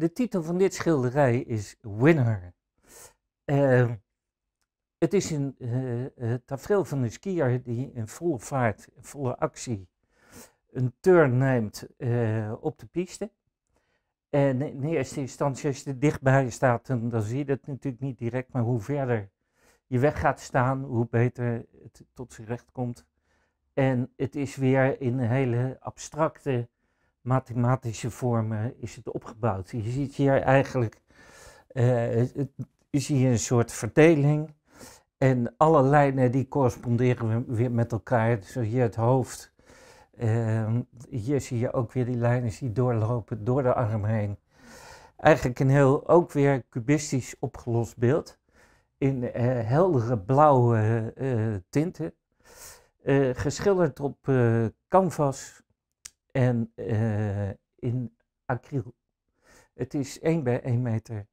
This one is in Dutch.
de titel van dit schilderij is Winner. Ehm, het is een uh, tafereel van een skier die in volle vaart, in volle actie, een turn neemt eh, op de piste. En in eerste instantie, als je er dichtbij staat, dan, dan zie je dat natuurlijk niet direct, maar hoe verder je weg gaat staan, hoe beter het tot zijn recht komt. En het is weer in een hele abstracte mathematische vormen is het opgebouwd. Je ziet hier eigenlijk eh, het, is hier een soort verdeling. En alle lijnen die corresponderen weer met elkaar. Zo dus hier het hoofd. Ehm, hier zie je ook weer die lijnen die doorlopen door de arm heen. Eigenlijk een heel, ook weer cubistisch opgelost beeld. In eh, heldere blauwe eh, tinten. geschilderd op canvas en uh, in acryl. Het is 1 bij 1 meter